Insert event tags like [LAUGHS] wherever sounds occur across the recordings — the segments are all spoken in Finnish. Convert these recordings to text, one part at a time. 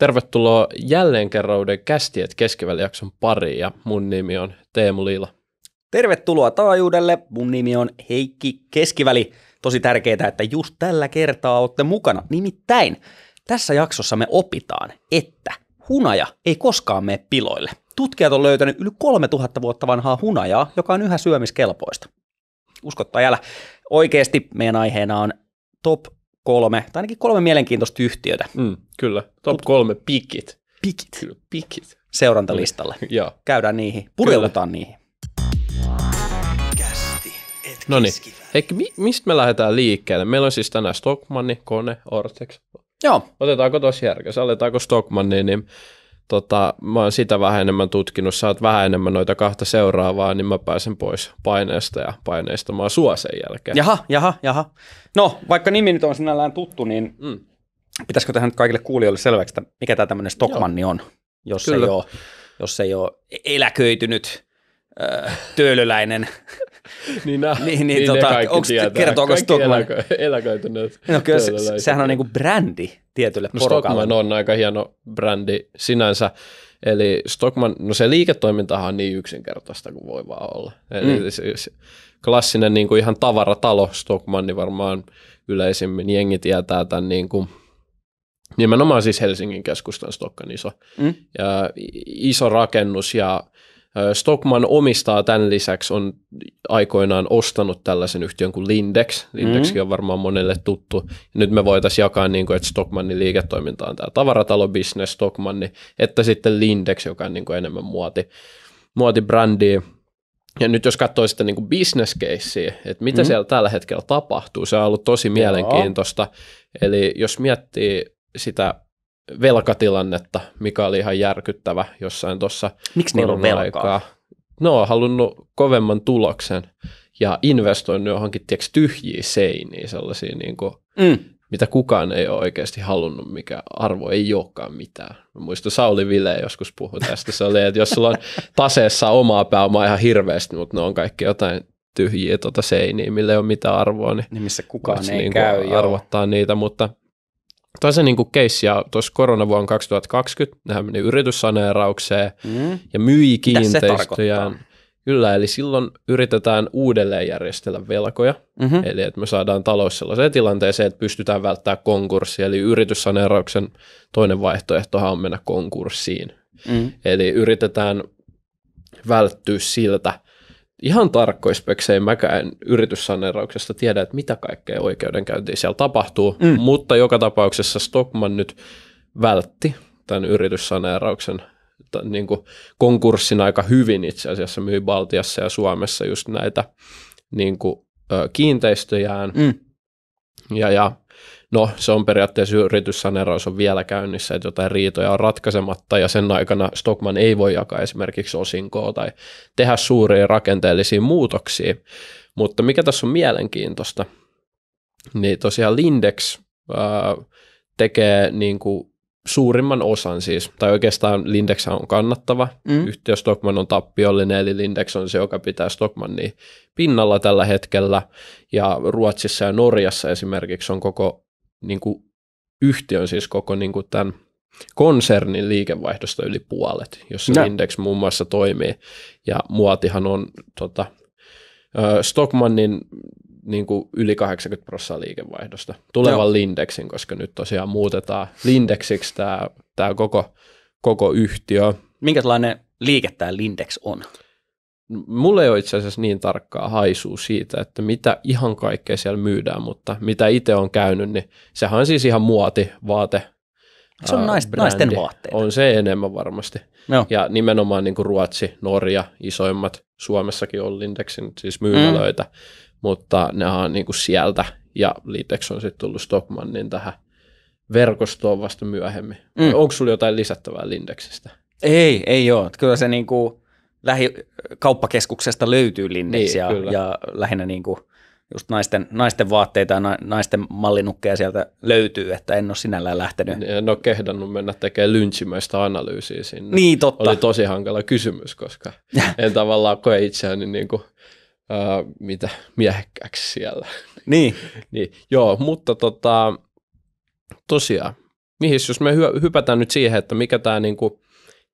Tervetuloa jälleen kerrouden kästiet keskivälijakson pariin ja mun nimi on Teemu Liila. Tervetuloa taajuudelle, mun nimi on Heikki Keskiväli. Tosi tärkeää, että just tällä kertaa olette mukana. Nimittäin tässä jaksossa me opitaan, että hunaja ei koskaan mene piloille. Tutkijat on löytänyt yli 3000 vuotta vanhaa hunajaa, joka on yhä syömiskelpoista. Uskottaa Oikeasti meidän aiheena on top kolme, tai ainakin kolme mielenkiintoista yhtiötä. Mm, kyllä, top Mut, kolme pikit. Pikit. Kyllä, pikit. Seurantalistalle. Mm, ja. Käydään niihin, pureudutaan kyllä. niihin. No niin, Heikki, mi- mistä me lähdetään liikkeelle? Meillä on siis tänään Stockmanni, Kone, Ortex. Joo. Otetaanko tosi järkeä? Aletaanko Stockmanniin, niin tota, mä oon sitä vähän enemmän tutkinut, sä oot vähän enemmän noita kahta seuraavaa, niin mä pääsen pois paineesta ja paineistamaan sua sen jälkeen. Jaha, jaha, jaha. No, vaikka nimi nyt on sinällään tuttu, niin mm. pitäisikö tähän nyt kaikille kuulijoille selväksi, että mikä tämä tämmöinen Stockmanni on, jos se ei ole jos ei ole eläköitynyt töölöläinen. [LAUGHS] niin, nah, niin, niin, niin tota, onks, tietää. Kertooko Stockman? Eläkö, eläköityneet No kyllä se, sehän on niinku brändi tietylle no, porukalle. Stockman on aika hieno brändi sinänsä. Eli Stockman, no se liiketoimintahan on niin yksinkertaista kuin voi vaan olla. Eli mm. se, se, klassinen niin kuin ihan tavaratalo Stockman, niin varmaan yleisimmin jengi tietää tämän niin kuin, nimenomaan siis Helsingin keskustan Stockan iso, mm. ja iso rakennus ja Stockman omistaa tämän lisäksi, on aikoinaan ostanut tällaisen yhtiön kuin Lindex. Lindexkin mm. on varmaan monelle tuttu. Nyt me voitaisiin jakaa, niin kuin, että Stockmannin liiketoiminta on tämä tavaratalobisnes, Stockmanni, että sitten Lindex, joka on niin kuin enemmän muoti, muotibrändiä. Ja nyt jos katsoo sitten niin business casea, että mitä mm. siellä tällä hetkellä tapahtuu, se on ollut tosi mielenkiintoista. Joo. Eli jos miettii sitä velkatilannetta, mikä oli ihan järkyttävä jossain tuossa Miksi niillä on velkaa? No, on halunnut kovemman tuloksen ja investoinut johonkin tiiäks, tyhjiä seiniä, sellaisia niin kuin, mm. mitä kukaan ei ole oikeasti halunnut, mikä arvo ei olekaan mitään. Mä muistan Sauli Ville joskus puhui tästä, se oli, että jos sulla on taseessa omaa pääomaa ihan hirveästi, mutta ne on kaikki jotain tyhjiä tuota seiniä, millä ei ole mitään arvoa, niin, niin missä kukaan ei niin käy, arvottaa joo. niitä, mutta Tämä on se niin kuin case, ja tuossa koronavuonna 2020 nehän meni yrityssaneeraukseen mm. ja myi kiinteistöjään. Kyllä, eli silloin yritetään uudelleen järjestellä velkoja, mm-hmm. eli että me saadaan talous sellaiseen tilanteeseen, että pystytään välttämään konkurssia. eli yrityssaneerauksen toinen vaihtoehtohan on mennä konkurssiin. Mm-hmm. Eli yritetään välttyä siltä, ihan tarkkoja speksejä mäkään yrityssaneerauksesta tiedä, että mitä kaikkea oikeudenkäyntiä siellä tapahtuu, mm. mutta joka tapauksessa Stockman nyt vältti tämän yrityssaneerauksen tämän, niin kuin konkurssin aika hyvin itse asiassa, myi Baltiassa ja Suomessa just näitä niin kuin, kiinteistöjään mm. ja, ja No, se on periaatteessa yrityssaneraus on vielä käynnissä, että jotain riitoja on ratkaisematta ja sen aikana Stockman ei voi jakaa esimerkiksi osinkoa tai tehdä suuria rakenteellisia muutoksia. Mutta mikä tässä on mielenkiintoista, niin tosiaan Lindex ää, tekee niin kuin suurimman osan siis, tai oikeastaan Lindex on kannattava, mm. yhtiö Stockman on tappiollinen, eli Lindex on se, joka pitää Stockmannia pinnalla tällä hetkellä, ja Ruotsissa ja Norjassa esimerkiksi on koko niin kuin yhtiön, siis koko niin kuin tämän konsernin liikevaihdosta yli puolet, jossa no. indeksi muun muassa toimii. Ja muotihan on tota, Stockmannin niin kuin yli 80 prosenttia liikevaihdosta tulevan no. Lindexin, koska nyt tosiaan muutetaan Lindexiksi tämä, tämä koko, koko yhtiö. Minkälainen liike tämä Lindex on? Mulle ei ole itse asiassa niin tarkkaa haisua siitä, että mitä ihan kaikkea siellä myydään, mutta mitä itse on käynyt, niin sehän on siis ihan muoti, vaate. Se on naist, brändi. naisten vaatteita. On se enemmän varmasti. Joo. Ja nimenomaan niin kuin Ruotsi, Norja, isoimmat, Suomessakin on Lindexin siis myymälöitä, mm. mutta ne on niin kuin sieltä ja Lindex on sitten tullut Stockmannin tähän verkostoon vasta myöhemmin. Mm. Onko sulla jotain lisättävää Lindexistä? Ei, ei ole. Kyllä se niin kuin lähikauppakeskuksesta löytyy linneiksi niin, ja, ja lähinnä niin kuin just naisten, naisten vaatteita ja naisten mallinukkeja sieltä löytyy, että en ole sinällään lähtenyt. Niin, en ole kehdannut mennä tekemään lynchimäistä analyysiä sinne. Niin, totta. Oli tosi hankala kysymys, koska [LAUGHS] en tavallaan koe itseäni niin kuin, äh, mitä miehekkääksi siellä. Niin. [LAUGHS] niin. Joo, mutta tota, tosiaan, mihin jos me hypätään nyt siihen, että mikä tämä niin kuin,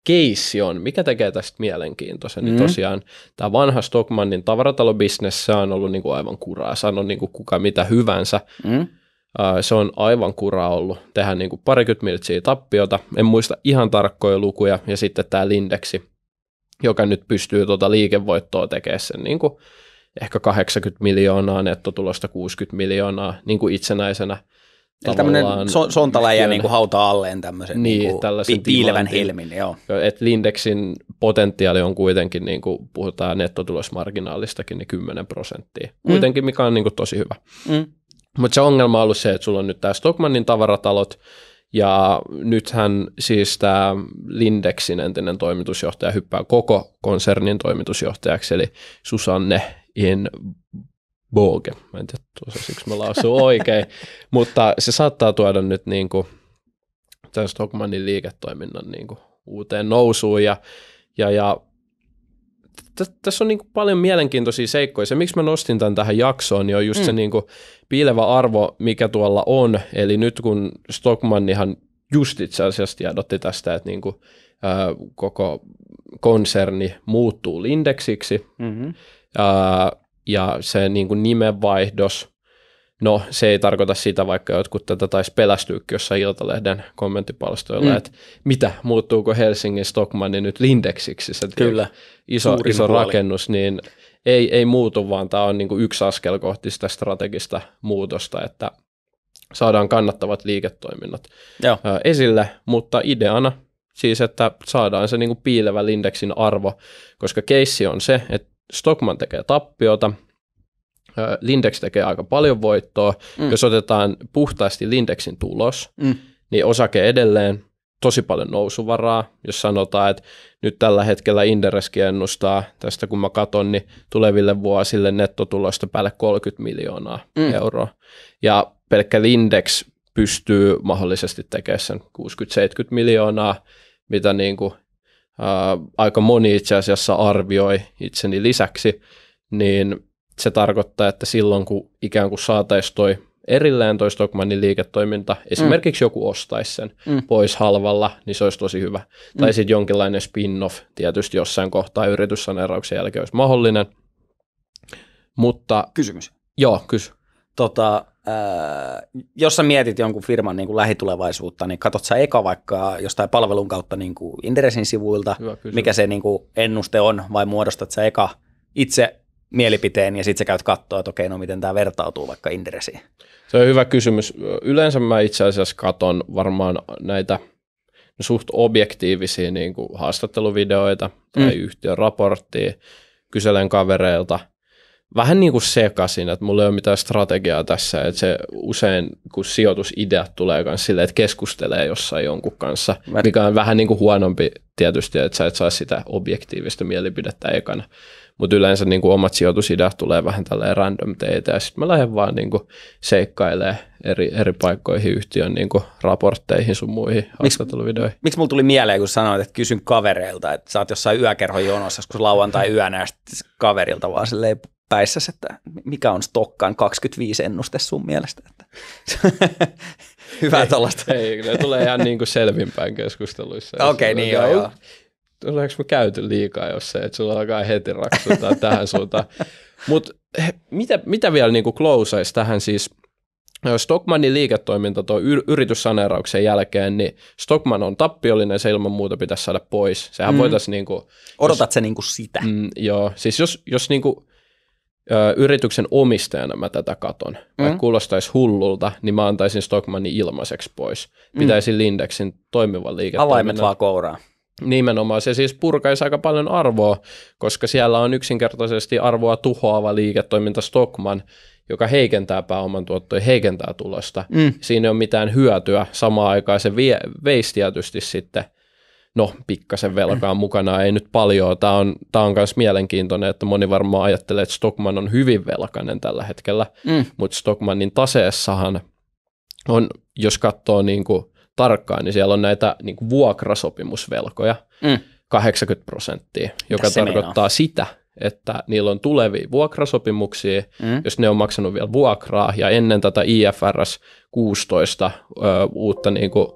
keissi on, mikä tekee tästä mielenkiintoisen, mm. niin mm-hmm. tosiaan tämä vanha Stockmannin tavaratalobisnes, se on ollut niin kuin aivan kuraa, sano niin kuin kuka mitä hyvänsä, mm. Se on aivan kuraa ollut tehdä niin kuin parikymmentä miltsiä tappiota, en muista ihan tarkkoja lukuja, ja sitten tämä Lindeksi, joka nyt pystyy tuota liikevoittoa tekemään sen niin kuin ehkä 80 miljoonaa, nettotulosta 60 miljoonaa niin kuin itsenäisenä Eli tämmöinen so- sontaläjä niinku niin kuin niinku hautaa alleen tämmöisen niin, niin kuin piilevän helmin. Joo. Et Lindexin potentiaali on kuitenkin, niin kuin puhutaan nettotulosmarginaalistakin, niin 10 prosenttia. Mm. Kuitenkin, mikä on niin kuin tosi hyvä. Mm. Mutta se ongelma on ollut se, että sulla on nyt tämä Stockmannin tavaratalot, ja nythän siis tämä Lindexin entinen toimitusjohtaja hyppää koko konsernin toimitusjohtajaksi, eli Susanne In Boge. Mä en tiedä, osasiko mä lausun oikein, [LAUGHS] mutta se saattaa tuoda nyt niin kuin, tämän Stockmannin liiketoiminnan niin kuin, uuteen nousuun ja, ja, ja tässä on niin kuin paljon mielenkiintoisia seikkoja. Se, miksi mä nostin tämän tähän jaksoon, niin on just mm. se niin kuin piilevä arvo, mikä tuolla on. Eli nyt kun Stockmannihan just itse asiassa tiedotti tästä, että niin kuin, ää, koko konserni muuttuu indeksiksi. mm-hmm. ää, ja se niin kuin nimenvaihdos, no se ei tarkoita sitä, vaikka jotkut tätä taisi pelästyykin jossain Iltalehden kommenttipalstoilla, mm. että mitä, muuttuuko Helsingin Stockmanni nyt Lindeksiksi, se Kyllä. iso, iso rakennus, niin ei, ei muutu, vaan tämä on niin kuin yksi askel kohti sitä strategista muutosta, että saadaan kannattavat liiketoiminnot Joo. esille, mutta ideana siis, että saadaan se niin kuin piilevä indeksin arvo, koska keissi on se, että Stockman tekee tappiota, Lindex tekee aika paljon voittoa. Mm. Jos otetaan puhtaasti Lindexin tulos, mm. niin osake edelleen tosi paljon nousuvaraa. Jos sanotaan, että nyt tällä hetkellä Indereskin ennustaa, tästä kun mä katson, niin tuleville vuosille nettotulosta päälle 30 miljoonaa mm. euroa. Ja pelkkä Lindex pystyy mahdollisesti tekemään sen 60-70 miljoonaa, mitä niin kuin ää, aika moni itse asiassa arvioi itseni lisäksi, niin se tarkoittaa, että silloin kun ikään kuin saataisiin toi erillään toi Stockmannin liiketoiminta, mm. esimerkiksi mm. joku ostaisi sen mm. pois halvalla, niin se olisi tosi hyvä. Mm. Tai sitten jonkinlainen spin-off tietysti jossain kohtaa yrityssaneerauksen jälkeen olisi mahdollinen. Mutta, Kysymys. Joo, kysy tota, ää, äh, jos sä mietit jonkun firman niin kuin lähitulevaisuutta, niin katsot sä eka vaikka jostain palvelun kautta niin kuin Interesin sivuilta, mikä se niin kuin ennuste on, vai muodostat sä eka itse mielipiteen ja sitten sä käyt katsoa, että okei, no miten tämä vertautuu vaikka Interesiin? Se on hyvä kysymys. Yleensä mä itse asiassa katon varmaan näitä suht objektiivisia niin kuin haastatteluvideoita tai mm. yhtiön raporttia, kyselen kavereilta – vähän niin kuin sekaisin, että mulla ei ole mitään strategiaa tässä, että se usein, kun sijoitusideat tulee myös silleen, että keskustelee jossain jonkun kanssa, Mä... mikä on vähän niin kuin huonompi tietysti, että sä et saa sitä objektiivista mielipidettä ekana. Mutta yleensä niin kuin omat sijoitusideat tulee vähän tälleen random teitä ja sitten mä lähden vaan niin kuin seikkailemaan eri, eri paikkoihin yhtiön niin kuin raportteihin sun muihin Miks, haastatteluvideoihin. Miksi mulla tuli mieleen, kun sanoit, että kysyn kavereilta, että sä oot jossain yökerhon jonossa, kun lauantai yönä ja kaverilta vaan silleen Päissä että mikä on Stokkan 25 ennuste sun mielestä? Että [LAUGHS] Hyvä tuollaista. Ei, ne tulee ihan niin kuin selvinpäin keskusteluissa. [LAUGHS] Okei, okay, niin joo, joo. Tuleeko me käyty liikaa jos se, että sulla alkaa heti raksuttaa [LAUGHS] tähän suuntaan. Mutta mitä, mitä vielä niin closeaisi tähän siis, Stockmanin liiketoiminta tuo yrityssaneerauksen jälkeen, niin Stockman on tappiollinen, se ilman muuta pitäisi saada pois. Sehän mm. voitaisiin niin kuin... Odotat jos, se niin kuin sitä? Mm, joo, siis jos, jos niin kuin ö, yrityksen omistajana mä tätä katon, vaikka mm. kuulostaisi hullulta, niin mä antaisin Stockmanni ilmaiseksi pois. Mm. Pitäisin mm. Lindexin toimivan liiketoiminnan. Avaimet vaan kouraa. Nimenomaan se siis purkaisi aika paljon arvoa, koska siellä on yksinkertaisesti arvoa tuhoava liiketoiminta Stockman, joka heikentää pääoman tuottoja, heikentää tulosta. Mm. Siinä ei ole mitään hyötyä. Samaan aikaan se vie, veisi tietysti sitten no, pikkasen velkaa mukana, ei nyt paljon. Tämä on, tämä on myös mielenkiintoinen, että moni varmaan ajattelee, että Stockman on hyvin velkainen tällä hetkellä, mm. mutta Stockmanin taseessahan on, jos katsoo niin kuin tarkkaan, niin siellä on näitä niin kuin vuokrasopimusvelkoja mm. 80 prosenttia, joka Tässä tarkoittaa meinaa? sitä, että niillä on tulevia vuokrasopimuksia, mm. jos ne on maksanut vielä vuokraa, ja ennen tätä IFRS 16 ö, uutta niin kuin,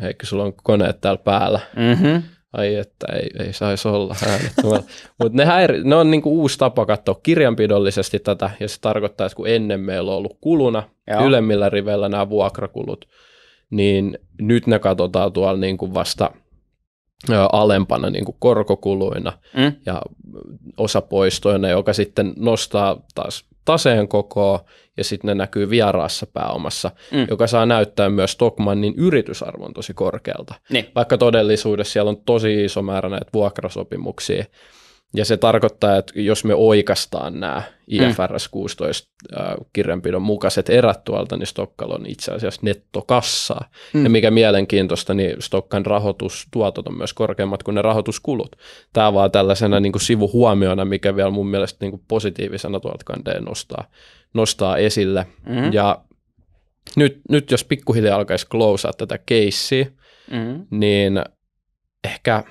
eikö sulla on koneet täällä päällä. Mm-hmm. Ai että ei, ei saisi olla äänettömällä. [LAUGHS] Mutta ne, häiri- ne on niinku uusi tapa katsoa kirjanpidollisesti tätä, ja se tarkoittaa, että kun ennen meillä on ollut kuluna, Joo. ylemmillä riveillä nämä vuokrakulut, niin nyt ne katsotaan tuolla niinku vasta alempana niin kuin korkokuluina mm. ja osapoistoina, joka sitten nostaa taas taseen kokoa ja sitten ne näkyy vieraassa pääomassa, mm. joka saa näyttää myös Stockmannin yritysarvon tosi korkealta. Niin. Vaikka todellisuudessa siellä on tosi iso määrä näitä vuokrasopimuksia, ja se tarkoittaa, että jos me oikastaan nämä IFRS 16 kirjanpidon mukaiset erät tuolta, niin Stokkal on itse asiassa nettokassaa. Mm. Ja mikä mielenkiintoista, niin Stokkan rahoitustuotot on myös korkeammat kuin ne rahoituskulut. Tämä vaan tällaisena niin kuin sivuhuomiona, mikä vielä mun mielestä niin kuin positiivisena tuolta kandeen nostaa, nostaa esille. Mm. Ja nyt, nyt jos pikkuhiljaa alkaisi klousaa tätä keissiä, mm. niin ehkä –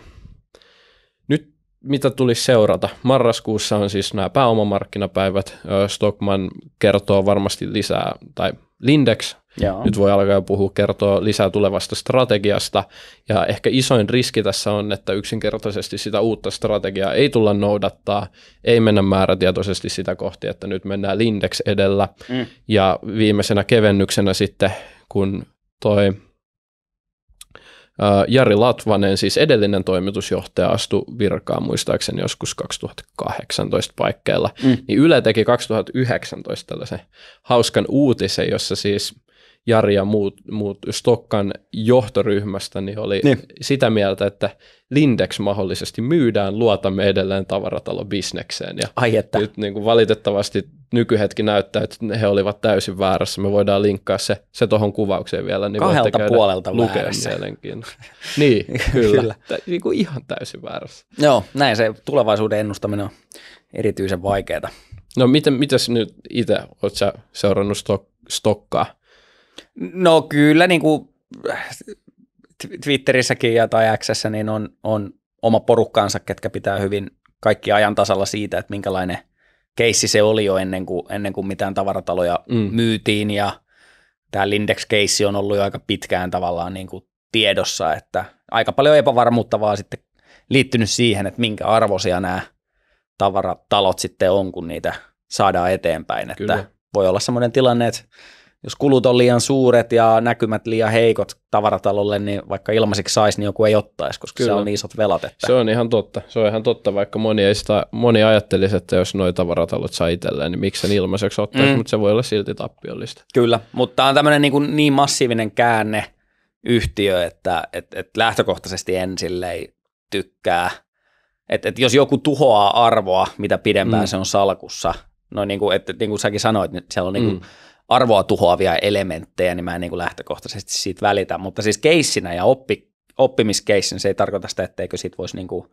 mitä tulisi seurata? Marraskuussa on siis nämä pääomamarkkinapäivät. Stockman kertoo varmasti lisää, tai Lindex Joo. nyt voi alkaa puhua, kertoa lisää tulevasta strategiasta. Ja ehkä isoin riski tässä on, että yksinkertaisesti sitä uutta strategiaa ei tulla noudattaa, ei mennä määrätietoisesti sitä kohti, että nyt mennään Lindex edellä. Mm. Ja viimeisenä kevennyksenä sitten, kun toi Jari Latvanen, siis edellinen toimitusjohtaja, astui virkaan muistaakseni joskus 2018 paikkeilla, mm. niin Yle teki 2019 tällaisen hauskan uutisen, jossa siis Jari ja muut, muut Stokkan johtoryhmästä niin oli niin. sitä mieltä, että Lindex mahdollisesti myydään, luotamme edelleen tavaratalo bisnekseen. Ja Ai että. Nyt niin kuin valitettavasti nykyhetki näyttää, että he olivat täysin väärässä. Me voidaan linkkaa se, se tuohon kuvaukseen vielä. Niin Kahdelta puolelta väärässä. Niin, [LAUGHS] kyllä. kyllä. Tä, niin kuin ihan täysin väärässä. Joo, näin se tulevaisuuden ennustaminen on erityisen vaikeaa. No miten, mitäs nyt itse, oletko seurannut stok- stokkaa? No kyllä niin kuin Twitterissäkin ja tai Xssä niin on, on oma porukkaansa, ketkä pitää hyvin kaikki ajan tasalla siitä, että minkälainen keissi se oli jo ennen kuin, ennen kuin mitään tavarataloja mm. myytiin ja tämä Lindex-keissi on ollut jo aika pitkään tavallaan niin kuin tiedossa, että aika paljon epävarmuutta vaan sitten liittynyt siihen, että minkä arvoisia nämä tavaratalot sitten on, kun niitä saadaan eteenpäin. Kyllä. Että voi olla semmoinen tilanne, että jos kulut on liian suuret ja näkymät liian heikot tavaratalolle, niin vaikka ilmaiseksi saisi, niin joku ei ottaisi, koska Kyllä. se on niin isot velat. Että... Se on ihan totta. Se on ihan totta, vaikka moni, ei sitä, moni ajattelisi, että jos nuo tavaratalot saa itselleen, niin miksi sen ilmaiseksi ottaisi, mm. mutta se voi olla silti tappiollista. Kyllä, mutta tämä on tämmöinen niin, niin massiivinen käänne yhtiö, että et, et lähtökohtaisesti en ei tykkää. Et, et jos joku tuhoaa arvoa, mitä pidempään mm. se on salkussa, no niin kuin, et, niin kuin säkin sanoit, niin siellä on niin kuin, mm arvoa tuhoavia elementtejä, niin mä en niin kuin lähtökohtaisesti siitä välitä. Mutta siis keissinä ja oppi, oppimiskeissin, se ei tarkoita sitä, etteikö siitä voisi niin kuin,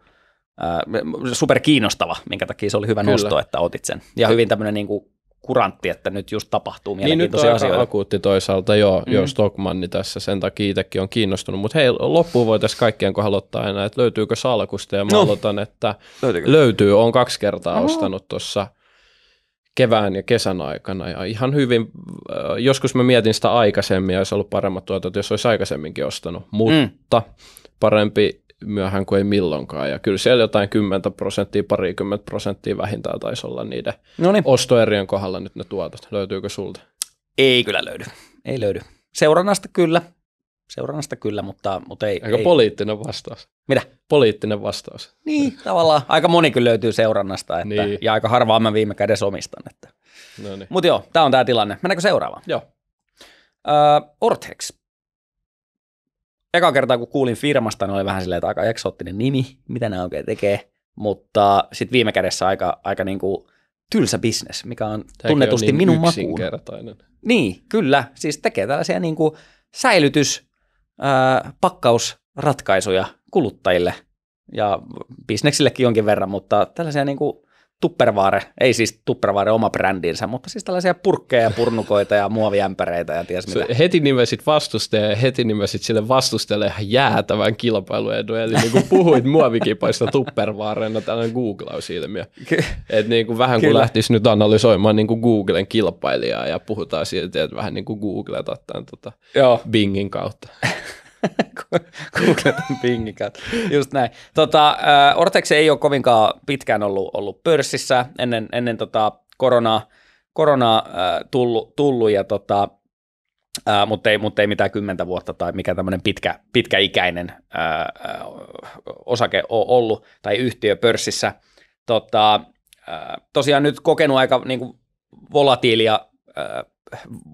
äh, super kiinnostava, minkä takia se oli hyvä Kyllä. nosto, että otit sen. Ja hyvin tämmöinen niin kuin kurantti, että nyt just tapahtuu mielenkiintoisia niin, nyt on asioita. akuutti toisaalta, joo, mm-hmm. joo Stockmanni niin tässä, sen takia itsekin on kiinnostunut, mutta hei, loppuun voitaisiin kaikkien kohdalla aina, että löytyykö salkusta, ja mä no. aloitan, että löytyykö? löytyy, on kaksi kertaa Oho. ostanut tuossa kevään ja kesän aikana. Ja ihan hyvin, äh, joskus mä mietin sitä aikaisemmin ja olisi ollut paremmat tuotot, jos olisi aikaisemminkin ostanut, mutta mm. parempi myöhään kuin ei milloinkaan. Ja kyllä siellä jotain 10 prosenttia, parikymmentä prosenttia vähintään taisi olla niiden Noniin. ostoerien kohdalla nyt ne tuotot. Löytyykö sulta? Ei kyllä löydy. Ei löydy. Seurannasta kyllä, seurannasta kyllä, mutta, mutta ei. Aika ei. poliittinen vastaus. Mitä? Poliittinen vastaus. Niin, tavallaan aika moni kyllä löytyy seurannasta, että, niin. ja aika harvaa mä viime kädessä omistan. Että. No niin. Mutta joo, tämä on tämä tilanne. Mennäänkö seuraavaan? Joo. Uh, Ortex. Eka kertaa kun kuulin firmasta, niin oli vähän silleen, että aika eksoottinen nimi, mitä nämä oikein tekee, mutta sitten viime kädessä aika, aika niin tylsä bisnes, mikä on Tämäkin tunnetusti on niin minun makuun. Niin, kyllä. Siis tekee tällaisia niin säilytys- ää, pakkausratkaisuja kuluttajille ja bisneksillekin jonkin verran, mutta tällaisia niin kuin Tupperware, ei siis Tupperware oma brändinsä, mutta siis tällaisia purkkeja ja purnukoita ja muoviämpäreitä ja ties mitä. heti nimesit vastustaja ja heti nimesit sille vastustajalle jäätävän kilpailuedun. Eli niin kuin puhuit [LAUGHS] muovikipaista Tupperwarena, tällainen googlausilmiö. että niin kuin vähän kun Kyllä. lähtisi nyt analysoimaan niin kuin Googlen kilpailijaa ja puhutaan siitä, että vähän niin kuin googletat tämän tota Bingin kautta. [LAUGHS] Googletan pingikat. Just näin. Tota, äh, Ortex ei ole kovinkaan pitkään ollut, ollut pörssissä ennen, ennen tota koronaa, koronaa äh, tullut, tullut ja tota, Äh, mutta, ei, mutta ei mitään kymmentä vuotta tai mikä tämmöinen pitkä, pitkäikäinen äh, äh osake on ollut tai yhtiö pörssissä. Tota, äh, tosiaan nyt kokenut aika niin kuin volatiilia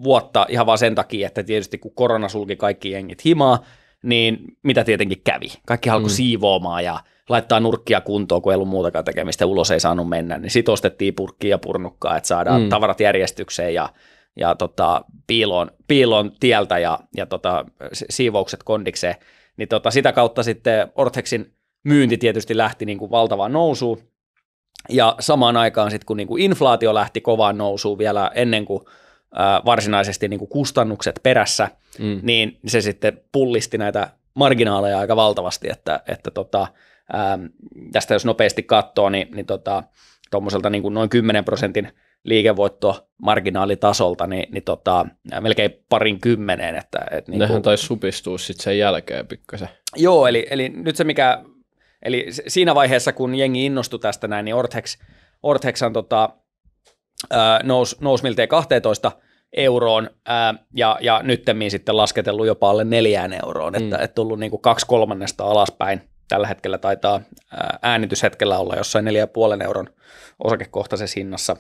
vuotta ihan vaan sen takia, että tietysti kun korona sulki kaikki jengit himaa, niin mitä tietenkin kävi? Kaikki alkoi mm. siivoamaan ja laittaa nurkkia kuntoon, kun ei ollut muutakaan tekemistä, ulos ei saanut mennä, niin sit ostettiin purkkia ja purnukkaa, että saadaan mm. tavarat järjestykseen ja, ja tota, piiloon, piiloon, tieltä ja, ja tota, siivoukset kondikseen. Niin tota, sitä kautta sitten Orthexin myynti tietysti lähti niin kuin valtavaan nousuun, ja samaan aikaan sitten kun niin kuin inflaatio lähti kovaan nousuun vielä ennen kuin – varsinaisesti niin kuin kustannukset perässä, mm. niin se sitten pullisti näitä marginaaleja aika valtavasti, että, että tota, äm, tästä jos nopeasti katsoo, niin, niin tota, tuommoiselta niin kuin noin 10 prosentin liikevoitto marginaalitasolta, niin, niin tota, melkein parin kymmeneen. Että, et niin Nehän taisi supistua sitten sen jälkeen pikkasen. Joo, eli, eli nyt se mikä, eli siinä vaiheessa kun jengi innostui tästä näin, niin Ortex, Ortexan tota, nous, miltei 12 euroon ää, ja, ja nyttemmin sitten lasketellut jopa alle neljään euroon, mm. että et tullut niin kuin kaksi kolmannesta alaspäin. Tällä hetkellä taitaa ää, äänityshetkellä olla jossain neljä puolen euron osakekohtaisessa hinnassa.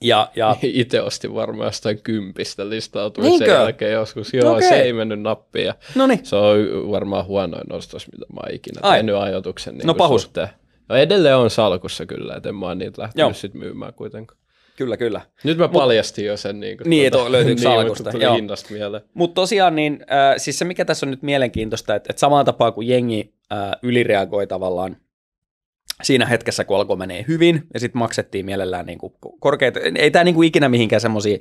Ja, ja... [LAUGHS] Itse ostin varmaan jostain kympistä listautuin Niinkö? sen jälkeen joskus. Joo, okay. se ei mennyt nappiin. Ja se on varmaan huonoin ostos, mitä mä oon ikinä Ai. tehnyt ajatuksen. Niin no niinku pahus. No edelleen on salkussa kyllä, että en mä oon niitä lähtenyt sit myymään kuitenkaan. Kyllä, kyllä. Nyt mä paljastin Mut, jo sen. Niin, niin tuota, löytyy [LAUGHS] niin, salkusta. Mutta Mut tosiaan, niin, äh, siis se mikä tässä on nyt mielenkiintoista, että, että samalla tapaa kuin jengi äh, ylireagoi tavallaan siinä hetkessä, kun alkoi menee hyvin, ja sitten maksettiin mielellään niin kuin korkeita, ei tämä niin kuin ikinä mihinkään semmoisiin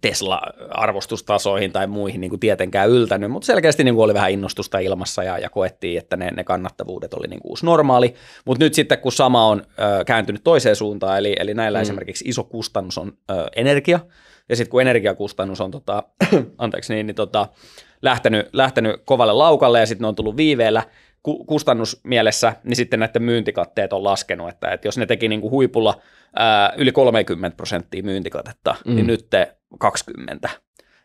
Tesla-arvostustasoihin tai muihin niin kuin tietenkään yltänyt, mutta selkeästi niin kuin oli vähän innostusta ilmassa ja, ja koettiin, että ne, ne kannattavuudet oli niin kuin uusi normaali. Mutta nyt sitten kun sama on ö, kääntynyt toiseen suuntaan, eli, eli näillä mm. esimerkiksi iso kustannus on ö, energia, ja sitten kun energiakustannus on tota, [COUGHS] anteeksi, niin, niin tota, lähtenyt, lähtenyt kovalle laukalle ja sitten ne on tullut viiveellä, kustannusmielessä, niin sitten näiden myyntikatteet on laskenut, että, että jos ne teki niin kuin huipulla ää, yli 30 prosenttia myyntikatetta, niin mm. niin nyt te 20.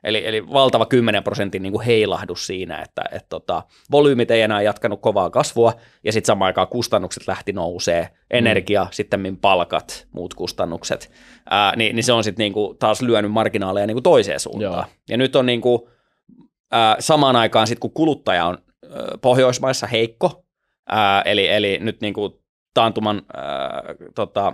Eli, eli valtava 10 prosentin niin kuin heilahdus siinä, että et tota, volyymit ei enää jatkanut kovaa kasvua, ja sitten samaan aikaan kustannukset lähti nousee, energia, mm. sitten palkat, muut kustannukset, ää, niin, niin se on sitten niin kuin taas lyönyt marginaaleja niin kuin toiseen suuntaan. Joo. Ja nyt on niin kuin, samaan aikaan, sit, kun kuluttaja on Pohjoismaissa heikko, ää, eli, eli nyt niin kuin taantuman, ää, tota,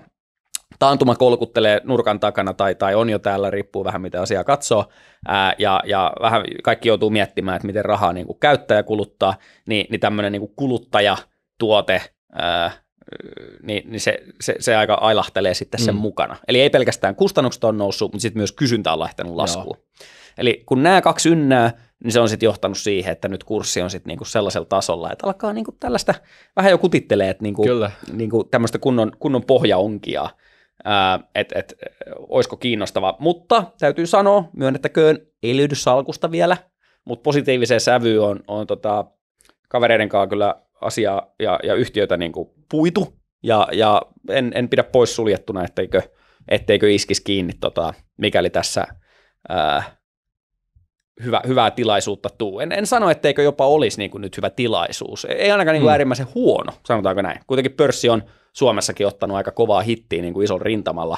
taantuma kolkuttelee nurkan takana tai, tai on jo täällä, riippuu vähän mitä asiaa katsoo, ää, ja, ja vähän kaikki joutuu miettimään, että miten rahaa niin kuin käyttää ja kuluttaa, niin, niin tämmöinen niin kuin kuluttajatuote, ää, niin, niin se, se, se aika ailahtelee sitten sen mm. mukana. Eli ei pelkästään kustannukset on noussut, mutta sitten myös kysyntä on lähtenyt laskuun. Joo. Eli kun nämä kaksi ynnää, niin se on sitten johtanut siihen, että nyt kurssi on sitten niinku sellaisella tasolla, että alkaa niinku tällaista, vähän jo kutittelee, että niinku, niinku tämmöistä kunnon, kunnon onkia, että et, olisiko kiinnostava. Mutta täytyy sanoa, myönnettäköön, ei löydy salkusta vielä, mutta positiiviseen sävyyn on, on tota, kavereiden kanssa kyllä asiaa ja, ja yhtiötä niinku puitu, ja, ja en, en pidä pois suljettuna, etteikö, etteikö iskisi kiinni, tota, mikäli tässä ää, hyvä, hyvää tilaisuutta tuu. En, en sano, etteikö jopa olisi niin kuin nyt hyvä tilaisuus. Ei ainakaan niin kuin hmm. äärimmäisen huono, sanotaanko näin. Kuitenkin pörssi on Suomessakin ottanut aika kovaa hittiä niin kuin ison rintamalla,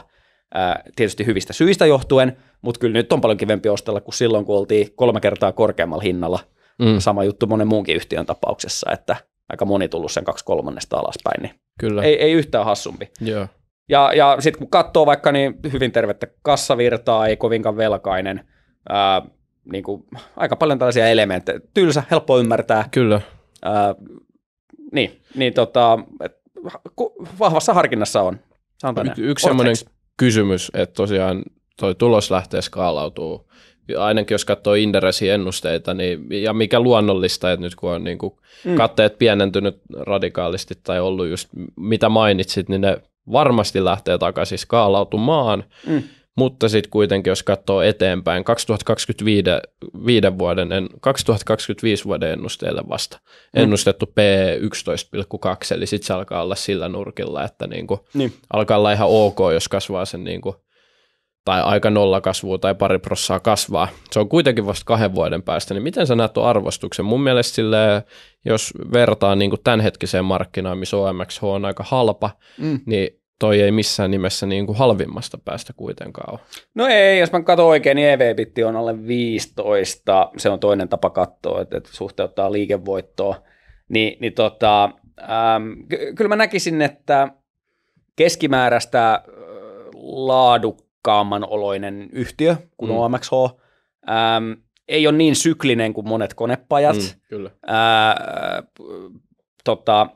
ää, tietysti hyvistä syistä johtuen, mutta kyllä nyt on paljon kivempi ostella kuin silloin, kun oltiin kolme kertaa korkeammalla hinnalla. Hmm. Sama juttu monen muunkin yhtiön tapauksessa, että aika moni tullut sen kaksi kolmannesta alaspäin, niin kyllä. Ei, ei yhtään hassumpi. Joo. Ja, ja sitten kun katsoo vaikka, niin hyvin tervettä kassavirtaa, ei kovinkaan velkainen – Ää, niin kuin, aika paljon tällaisia elementtejä. Tylsä, helppo ymmärtää. Kyllä. Ää, niin, niin tota, et, vahvassa harkinnassa on. y- yksi semmoinen kysymys, että tosiaan toi lähtee skaalautuu. Ainakin jos katsoo Inderesin ennusteita, niin, ja mikä luonnollista, että nyt kun on niin kuin mm. katteet pienentynyt radikaalisti tai ollut just mitä mainitsit, niin ne varmasti lähtee takaisin skaalautumaan. Mm mutta sitten kuitenkin jos katsoo eteenpäin, 2025 vuoden, 2025 vuoden ennusteelle vasta mm. ennustettu P11,2, eli sitten se alkaa olla sillä nurkilla, että niinku niin. alkaa olla ihan ok, jos kasvaa sen niinku, tai aika nolla kasvua tai pari prossaa kasvaa. Se on kuitenkin vasta kahden vuoden päästä, niin miten sä näet tuon arvostuksen? Mun mielestä sille, jos vertaa niin kuin tämänhetkiseen markkinaan, missä OMX on aika halpa, mm. niin toi ei missään nimessä niin kuin halvimmasta päästä kuitenkaan ole. No ei, jos mä katson oikein, niin EV-bitti on alle 15. Se on toinen tapa katsoa, että, että suhteuttaa liikevoittoa. Ni, niin tota, ähm, ky- kyllä mä näkisin, että keskimääräistä laadukkaamman oloinen yhtiö kuin mm. OMXH. ähm, ei ole niin syklinen kuin monet konepajat. Mm, kyllä. Äh, tota,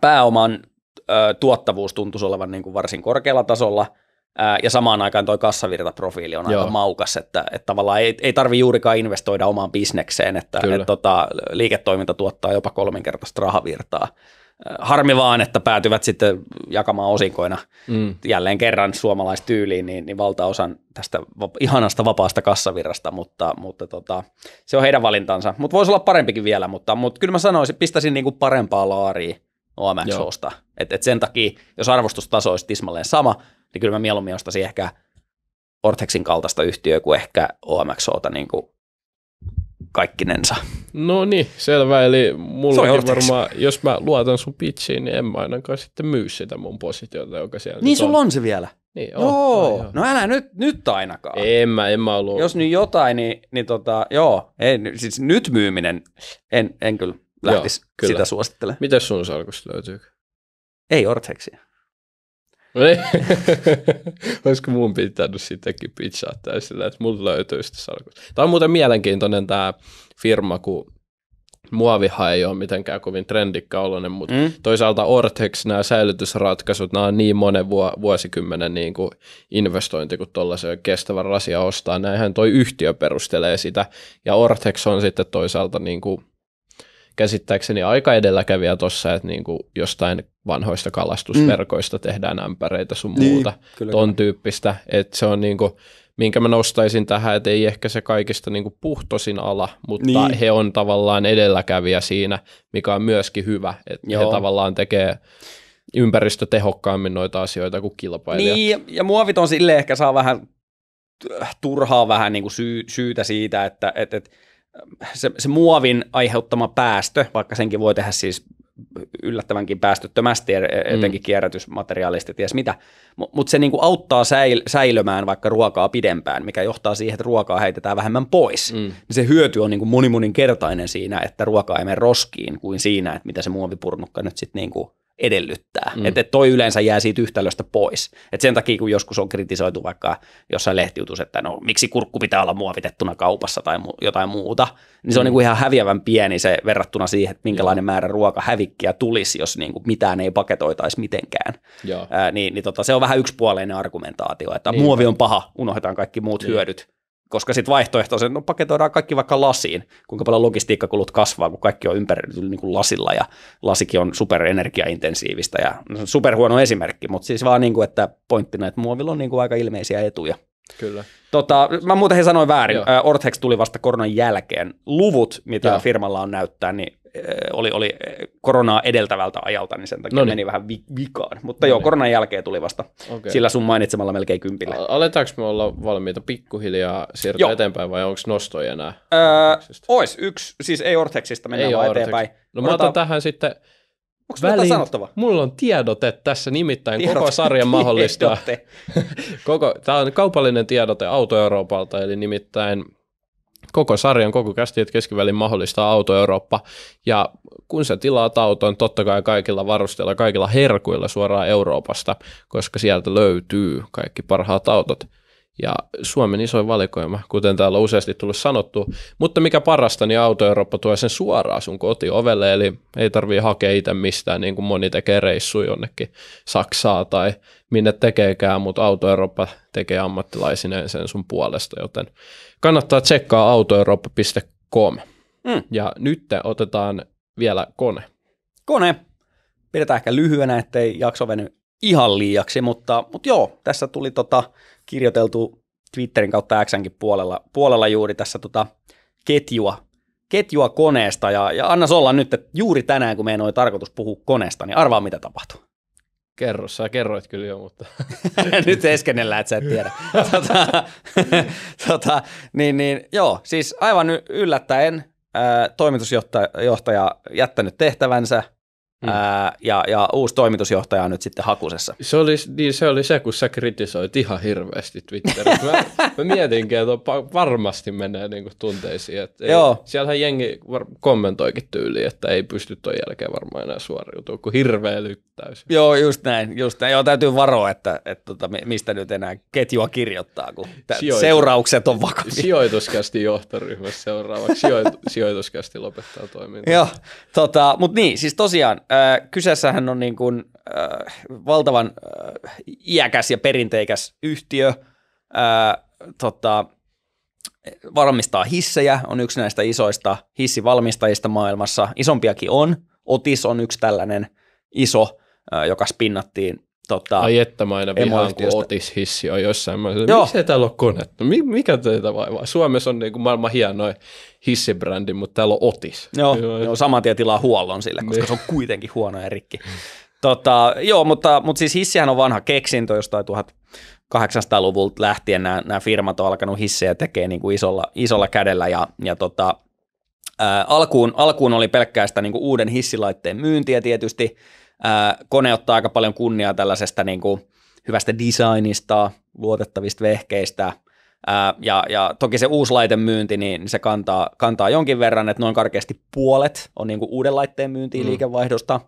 pääoman tuottavuus tuntuisi olevan niin kuin varsin korkealla tasolla, ja samaan aikaan tuo kassavirtaprofiili on aika Joo. maukas, että, että tavallaan ei, ei tarvi juurikaan investoida omaan bisnekseen, että että tota, liiketoiminta tuottaa jopa kolminkertaista rahavirtaa. Harmi vaan, että päätyvät sitten jakamaan osinkoina mm. jälleen kerran suomalaistyyliin, niin, niin valtaosan tästä ihanasta vapaasta kassavirrasta, mutta, mutta tota, se on heidän valintansa. Mutta voisi olla parempikin vielä, mutta, mutta kyllä mä sanoisin, pistäisin niinku parempaa laaria OMX Joo. hosta. Et, et sen takia, jos arvostustaso olisi tismalleen sama, niin kyllä mä mieluummin ostaisin ehkä Ortexin kaltaista yhtiöä kuin ehkä OMXOta niin kuin kaikkinensa. No niin, selvä. Eli mulla varmaan, jos mä luotan sun pitchiin, niin en mä ainakaan sitten myy sitä mun positiota, joka siellä Niin sulla on. on se vielä. Niin, on. Joo. joo. No älä nyt, nyt ainakaan. En mä, en mä ollut. Jos nyt jotain, niin, niin tota, joo, ei, siis nyt myyminen, en, en kyllä lähtisi Joo, kyllä. sitä suosittelemaan. Miten sun salkusta löytyy? Ei Ortexia. No ei. [LAUGHS] Olisiko mun pitänyt sittenkin pitchaa täysillä, että mulla löytyy sitä salkusta. Tämä on muuten mielenkiintoinen tämä firma, kun muoviha ei ole mitenkään kovin trendikkä oloinen, mutta mm. toisaalta Ortex, nämä säilytysratkaisut, nämä on niin monen vuosikymmenen niin kuin investointi, kun tuollaisen kestävän rasia ostaa. Näinhän toi yhtiö perustelee sitä, ja Ortex on sitten toisaalta niin kuin käsittääkseni aika edelläkävijä tuossa, että niin kuin jostain vanhoista kalastusverkoista mm. tehdään ämpäreitä sun niin, muuta, kyllä, ton kyllä. tyyppistä. Että se on niin kuin, minkä mä nostaisin tähän, että ei ehkä se kaikista niin kuin puhtosin ala, mutta niin. he on tavallaan edelläkävijä siinä, mikä on myöskin hyvä, että Joo. he tavallaan tekee ympäristö tehokkaammin noita asioita kuin kilpailijat. Niin, ja muovit on sille ehkä saa vähän äh, turhaa vähän niin kuin syy, syytä siitä, että et, et, se, se muovin aiheuttama päästö, vaikka senkin voi tehdä siis yllättävänkin päästöttömästi, er, etenkin mm. kierrätysmateriaalista, ties mitä. Mutta se niinku auttaa säil- säilömään vaikka ruokaa pidempään, mikä johtaa siihen, että ruokaa heitetään vähemmän pois. Mm. Niin se hyöty on niinku monimuninkertainen siinä, että ruokaa ei mene roskiin, kuin siinä, että mitä se muovipurnukka nyt sitten niinku edellyttää. Mm. Että toi yleensä jää siitä yhtälöstä pois. Et sen takia, kun joskus on kritisoitu vaikka jossain lehtiutus, että no miksi kurkku pitää olla muovitettuna kaupassa tai mu- jotain muuta, niin se on mm. niinku ihan häviävän pieni se verrattuna siihen, että minkälainen määrä ruokahävikkiä tulisi, jos niinku mitään ei paketoitaisi mitenkään. Ää, niin niin tota, se on vähän yksipuoleinen argumentaatio, että niin. muovi on paha, unohdetaan kaikki muut niin. hyödyt koska sitten vaihtoehto on no paketoidaan kaikki vaikka lasiin, kuinka paljon logistiikkakulut kasvaa, kun kaikki on ympärillä niin kuin lasilla ja lasikin on superenergiaintensiivistä ja no superhuono esimerkki, mutta siis vaan niin kuin, että pointtina, että muovilla on niin kuin aika ilmeisiä etuja. Kyllä. Tota, mä muuten he sanoin väärin, Joo. Orthex tuli vasta koronan jälkeen. Luvut, mitä Joo. firmalla on näyttää, niin oli, oli koronaa edeltävältä ajalta, niin sen takia Noniin. meni vähän vikaan. Mutta Noniin. joo, koronan jälkeen tuli vasta okay. sillä sun mainitsemalla melkein kympillä. Aletaanko me olla valmiita pikkuhiljaa siirtyä joo. eteenpäin vai onko nostoja enää? Öö, ois yksi, siis ei Ortexista mennään ei vaan eteenpäin. No Odotaan... mä otan tähän sitten Onko väliin, sanottava? Mulla on tiedote tässä nimittäin tiedote. koko sarjan [LAUGHS] mahdollista. [LAUGHS] koko, tämä on kaupallinen tiedote Auto Euroopalta, eli nimittäin koko sarjan, koko kästiet keskivälin mahdollistaa Auto Eurooppa. Ja kun sä tilaat auton, totta kai kaikilla varusteilla, kaikilla herkuilla suoraan Euroopasta, koska sieltä löytyy kaikki parhaat autot ja Suomen isoin valikoima, kuten täällä on useasti tullut sanottu. Mutta mikä parasta, niin Auto Eurooppa tuo sen suoraan sun kotiovelle, eli ei tarvii hakea itse mistään, niin kuin moni tekee reissu jonnekin Saksaa tai minne tekeekään, mutta Auto Eurooppa tekee ammattilaisineen sen sun puolesta, joten kannattaa tsekkaa autoeurooppa.com. Mm. Ja nyt otetaan vielä kone. Kone. Pidetään ehkä lyhyenä, ettei jakso veny ihan liiaksi, mutta, mutta joo, tässä tuli tota kirjoiteltu Twitterin kautta Xnkin puolella, puolella juuri tässä tota ketjua, ketjua koneesta, ja, ja anna olla nyt, että juuri tänään, kun meidän oli tarkoitus puhua koneesta, niin arvaa mitä tapahtuu. Kerro, sä kerroit kyllä jo, mutta... [LAUGHS] Nyt eskennellään, että sä et tiedä. [LAUGHS] tota, tota, niin, niin, joo, siis aivan yllättäen ää, toimitusjohtaja jättänyt tehtävänsä, Mm. Ää, ja, ja uusi toimitusjohtaja on nyt sitten hakusessa. Se oli, niin se, oli se, kun sä kritisoit ihan hirveästi Twitterissä. Mä, mä mietinkin, että varmasti menee niinku tunteisiin. Että ei, Siellähän jengi var- kommentoikin tyyliin, että ei pysty tuon jälkeen varmaan enää suoriutua, kun hirveä lyttäys. Joo, just näin. Just näin. Joo, täytyy varoa, että, että tota, että, mistä nyt enää ketjua kirjoittaa, kun tä- Sijoitus. seuraukset on vakavia. Sijoituskästi johtoryhmässä seuraavaksi. sijoituskästi lopettaa toimintaa. Joo, tota, mutta niin, siis tosiaan kyseessähän on niin kuin, äh, valtavan äh, iäkäs ja perinteikäs yhtiö, äh, tota, valmistaa hissejä, on yksi näistä isoista hissivalmistajista maailmassa, isompiakin on, Otis on yksi tällainen iso, äh, joka spinnattiin tota, Ai että mä aina vihaan, kun Otis hissi on jossain. Mä sanoin, miksei täällä ole konetta? Mikä teitä vaivaa? Suomessa on kuin niinku maailman hienoin hissibrändi, mutta täällä on Otis. Joo, joo. joo saman tien tilaa huollon sille, koska niin. se on kuitenkin huono ja rikki. Tota, joo, mutta, mutta siis hissihän on vanha keksintö jostain 1800-luvulta lähtien nämä, nämä firmat on alkanut hissejä tekemään niin kuin isolla, isolla kädellä ja, ja tota, ää, alkuun, alkuun oli pelkkää sitä niin kuin uuden hissilaitteen myyntiä tietysti, kone ottaa aika paljon kunniaa tällaisesta niin kuin, hyvästä designista, luotettavista vehkeistä, ää, ja, ja toki se uusi myynti niin se kantaa, kantaa jonkin verran, että noin karkeasti puolet on niin kuin uuden laitteen myyntiin mm. liikevaihdosta,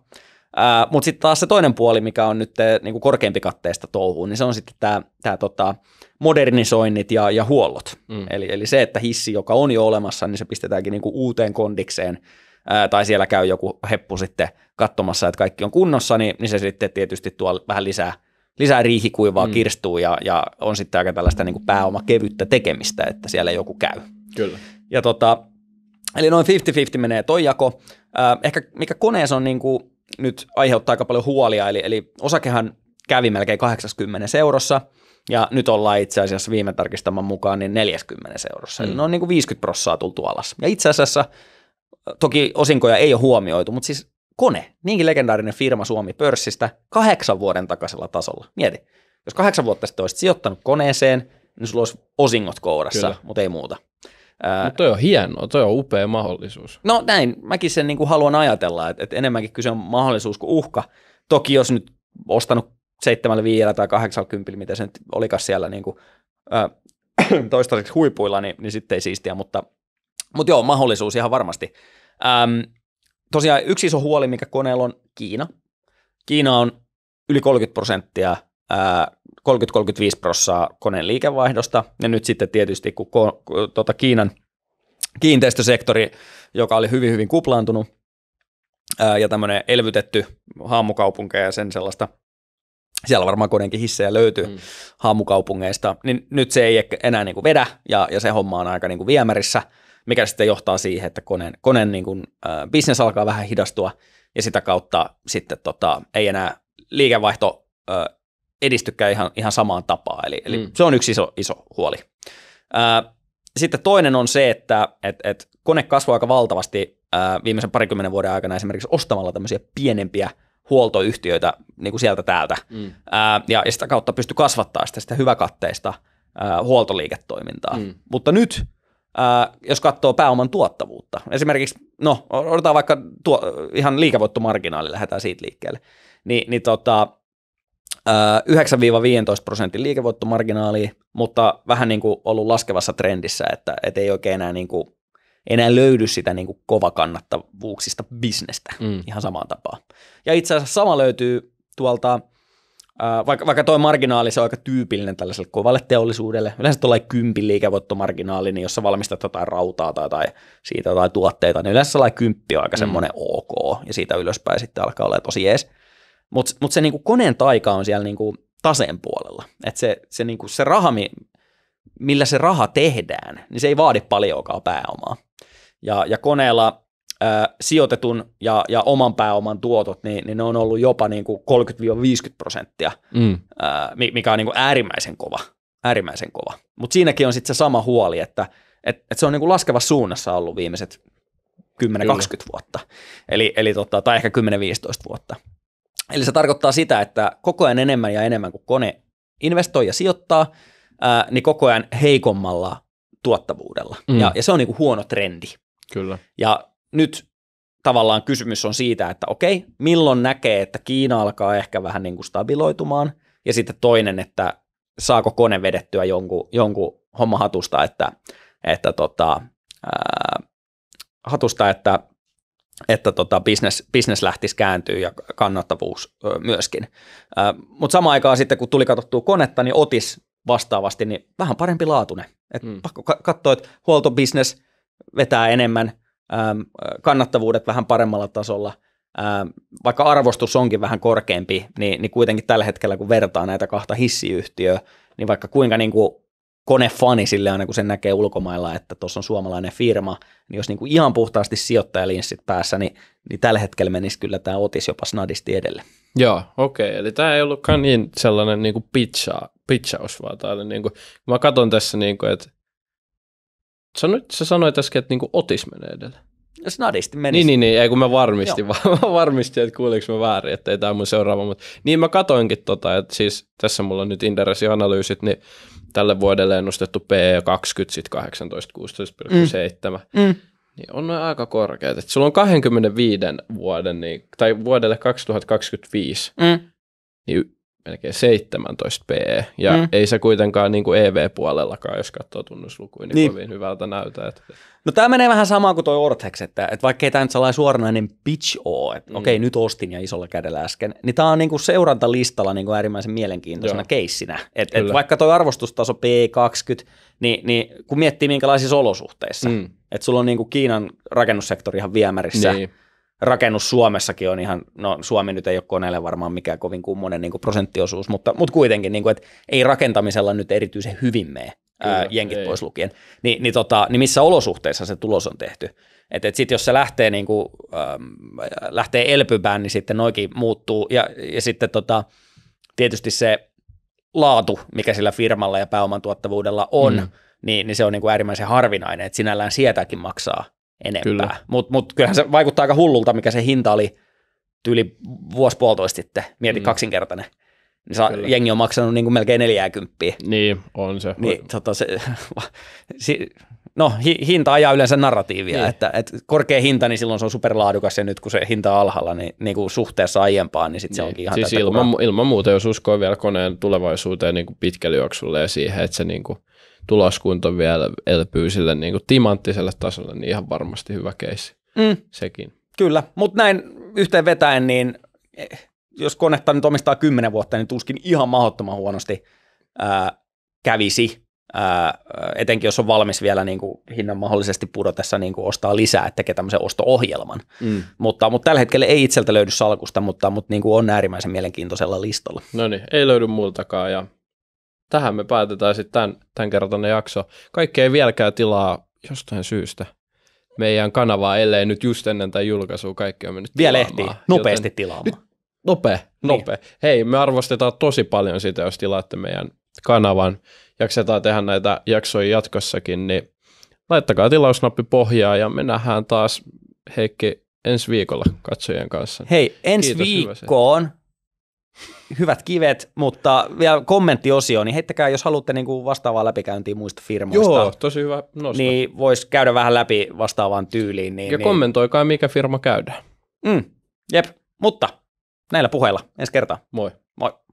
mutta sitten taas se toinen puoli, mikä on nyt niinku korkeampi katteesta touhuun, niin se on sitten tämä tää tota, modernisoinnit ja, ja huollot. Mm. Eli, eli se, että hissi, joka on jo olemassa, niin se pistetäänkin niinku uuteen kondikseen ää, tai siellä käy joku heppu sitten katsomassa, että kaikki on kunnossa, niin, niin se sitten tietysti tuo vähän lisää, lisää riihikuivaa, mm. kirstuu ja, ja on sitten aika tällaista niin kuin pääomakevyttä tekemistä, että siellä joku käy. Kyllä. Ja tota, eli noin 50-50 menee toi jako. Äh, ehkä mikä koneessa on niin kuin, nyt aiheuttaa aika paljon huolia, eli, eli osakehan kävi melkein 80 eurossa, ja nyt ollaan itse asiassa viime tarkistaman mukaan niin 40 eurossa. Mm. Eli noin on niin kuin 50 prossaa tultu alas. Ja itse asiassa toki osinkoja ei ole huomioitu, mutta siis kone, niinkin legendaarinen firma Suomi pörssistä, kahdeksan vuoden takaisella tasolla. Mieti, jos kahdeksan vuotta sitten olisit sijoittanut koneeseen, niin sulla olisi osingot kourassa, Kyllä. mutta ei muuta. Mutta toi on hieno, toi on upea mahdollisuus. No näin, mäkin sen niin kuin haluan ajatella, että, että enemmänkin kyse on mahdollisuus kuin uhka. Toki jos nyt ostanut 75 tai 80, mitä se nyt olikas siellä niin kuin, äh, [CLEARS THROAT] toistaiseksi huipuilla, niin, niin sitten ei siistiä, mutta mutta joo, mahdollisuus ihan varmasti. Äm, tosiaan yksi iso huoli, mikä koneella on Kiina. Kiina on yli 30 prosenttia, 30-35 prosenttia koneen liikevaihdosta. Ja nyt sitten tietysti, kun ko, tota Kiinan kiinteistösektori, joka oli hyvin, hyvin kuplaantunut, ää, ja tämmöinen elvytetty haamukaupunkeja ja sen sellaista, siellä varmaan kodenkin hissejä löytyy mm. haamukaupungeista, niin nyt se ei enää niin kuin vedä, ja, ja se homma on aika niin kuin viemärissä – mikä sitten johtaa siihen, että koneen, koneen niin kuin, äh, bisnes alkaa vähän hidastua ja sitä kautta sitten tota, ei enää liikevaihto äh, edistykään ihan, ihan samaan tapaan. Eli, eli mm. se on yksi iso, iso huoli. Äh, sitten toinen on se, että et, et kone kasvoi aika valtavasti äh, viimeisen parikymmenen vuoden aikana esimerkiksi ostamalla tämmöisiä pienempiä huoltoyhtiöitä niin kuin sieltä täältä. Mm. Ää, ja, ja sitä kautta pystyy kasvattaa sitä, sitä hyväkatteista ää, huoltoliiketoimintaa. Mm. Mutta nyt Äh, jos katsoo pääoman tuottavuutta. Esimerkiksi, no odotetaan vaikka tuo, äh, ihan liikevoittomarginaali, lähdetään siitä liikkeelle. Ni, niin tota, 9-15 äh, prosentin liikevoittomarginaali, mutta vähän niin kuin ollut laskevassa trendissä, että et ei oikein enää niin kuin enää löydy sitä niin kuin kovakannattavuuksista bisnestä mm. ihan samaan tapaan. Ja itse asiassa sama löytyy tuolta vaikka, vaikka tuo marginaali se on aika tyypillinen tällaiselle kovalle teollisuudelle, yleensä tuollainen kympin liikevoittomarginaali, niin jos sä valmistat jotain rautaa tai, tai siitä tai tuotteita, niin yleensä sellainen kymppi on aika mm. semmoinen ok, ja siitä ylöspäin sitten alkaa olla tosi jees. Mutta mut se niinku koneen taika on siellä niinku taseen puolella. Et se, se, niinku, se raha, millä se raha tehdään, niin se ei vaadi paljonkaan pääomaa. Ja, ja koneella äh, sijoitetun ja, ja oman pääoman tuotot, niin, niin ne on ollut jopa niin kuin 30-50 prosenttia, mm. äh, mikä on niin kuin äärimmäisen kova. Äärimmäisen kova. Mutta siinäkin on sitten se sama huoli, että et, et se on niin kuin laskeva suunnassa ollut viimeiset 10-20 vuotta, eli, eli tota, tai ehkä 10-15 vuotta. Eli se tarkoittaa sitä, että koko ajan enemmän ja enemmän, kuin kone investoi ja sijoittaa, ää, niin koko ajan heikommalla tuottavuudella. Mm. Ja, ja se on niin kuin huono trendi. Kyllä. Ja nyt tavallaan kysymys on siitä, että okei, milloin näkee, että Kiina alkaa ehkä vähän niin kuin stabiloitumaan, ja sitten toinen, että saako kone vedettyä jonkun, jonkun homma hatusta, että, että tota, ää, hatusta, että että tota, business, business lähtisi kääntyy ja kannattavuus ö, myöskin. Mutta samaan aikaan sitten, kun tuli katsottua konetta, niin otis vastaavasti, niin vähän parempi laatune. Et hmm. Pakko katsoa, että huoltobisnes vetää enemmän – Ähm, äh, kannattavuudet vähän paremmalla tasolla, ähm, vaikka arvostus onkin vähän korkeampi, niin, niin kuitenkin tällä hetkellä kun vertaa näitä kahta hissiyhtiöä, niin vaikka kuinka niin kuin konefani sille aina, kun sen näkee ulkomailla, että tuossa on suomalainen firma, niin jos niin kuin ihan puhtaasti sijoittajalinssit päässä, niin, niin tällä hetkellä menisi kyllä tämä otis jopa snadisti edelle. Joo, okei. Okay. Eli tämä ei ollutkaan niin sellainen niin kuin pitchaus, vaan tämä oli niin kuin, mä katson tässä, niin kuin, että Sanoit, sä sanoit äsken, että niinku otis menee edelle. Snadisti menisi. Niin, niin, niin. Ei, kun mä varmistin, vaan, [LAUGHS] mä varmistin, että kuuliko mä väärin, että ei tämä mun seuraava. Mutta niin mä katoinkin tota, että siis tässä mulla on nyt Inderesin-analyysit, niin tälle vuodelle ennustettu PE 20, sit 18, 16,7. Mm. Mm. Niin on noin aika korkeat. Et sulla on 25 vuoden, niin, tai vuodelle 2025, mm. niin melkein 17 PE, ja mm. ei se kuitenkaan niin kuin EV-puolellakaan, jos katsoo tunnuslukuja, niin, niin. kovin hyvältä näytä. Että... No tämä menee vähän samaan kuin tuo Ortex, että, että vaikka ei tämä nyt sellainen suoranainen pitch ole, että mm. okei, nyt ostin ja isolla kädellä äsken, niin tämä on niin kuin seurantalistalla niin kuin äärimmäisen mielenkiintoisena Joo. keissinä. Et, et vaikka tuo arvostustaso P20, niin, niin kun miettii minkälaisissa olosuhteissa, mm. että sulla on niin kuin Kiinan rakennussektori ihan viemärissä, niin rakennus Suomessakin on ihan, no Suomi nyt ei ole koneelle varmaan mikään kovin kummonen niin prosenttiosuus, mutta, mutta kuitenkin, niin kuin, että ei rakentamisella nyt erityisen hyvin mene, Kyllä, ää, jenkit ei. pois lukien, Ni, niin, tota, niin missä olosuhteissa se tulos on tehty. Että et sitten jos se lähtee, niin kuin, ähm, lähtee elpymään, niin sitten noikin muuttuu ja, ja sitten tota, tietysti se laatu, mikä sillä firmalla ja pääoman tuottavuudella on, mm. niin, niin se on niin kuin äärimmäisen harvinainen, että sinällään sieltäkin maksaa – enempää. Mutta mut kyllähän se vaikuttaa aika hullulta, mikä se hinta oli tyyli vuosi puolitoista sitten, mieti mm. kaksinkertainen. Niin saa, jengi on maksanut niin kuin melkein 40. Niin, on se. Niin, tota, se [LAUGHS] no, hi, hinta ajaa yleensä narratiivia, niin. että, että korkea hinta, niin silloin se on superlaadukas, ja nyt kun se hinta on alhaalla, niin, niin kuin suhteessa aiempaan, niin sitten niin. se onkin ihan siis ilman, kuraa. ilman muuta, jos uskoo vielä koneen tulevaisuuteen niin kuin pitkälle juoksulle ja siihen, että se niin kuin – tuloskunto vielä elpyy sille niin kuin timanttiselle tasolle, niin ihan varmasti hyvä keissi mm. sekin. Kyllä, mutta näin yhteen vetäen, niin eh, jos konetta nyt omistaa kymmenen vuotta, niin tuskin ihan mahdottoman huonosti ää, kävisi, ää, etenkin jos on valmis vielä niin kuin hinnan mahdollisesti pudotessa niin kuin ostaa lisää, että tekee tämmöisen osto-ohjelman. Mm. Mutta, mutta tällä hetkellä ei itseltä löydy salkusta, mutta, mutta niin kuin on äärimmäisen mielenkiintoisella listalla. No niin, ei löydy muiltakaan ja tähän me päätetään sitten tämän, tämän kertainen jakso. Kaikki ei vieläkään tilaa jostain syystä meidän kanavaa, ellei nyt just ennen tämän julkaisua kaikki on mennyt Vielä ehtii, nopeasti joten, tilaamaan. Nyt, nopea, nopea. Niin. Hei, me arvostetaan tosi paljon sitä, jos tilaatte meidän kanavan. Jaksetaan tehdä näitä jaksoja jatkossakin, niin laittakaa tilausnappi pohjaa ja me nähdään taas Heikki ensi viikolla katsojien kanssa. Hei, ensi Kiitos, viikkoon hyvät kivet, mutta vielä kommenttiosio niin heittäkää, jos haluatte niin kuin vastaavaa läpikäyntiä muista firmoista. Joo, tosi hyvä nosto. Niin voisi käydä vähän läpi vastaavaan tyyliin. Niin, ja niin. kommentoikaa, mikä firma käydään. Mm, jep, mutta näillä puheilla ensi kertaa. Moi. Moi.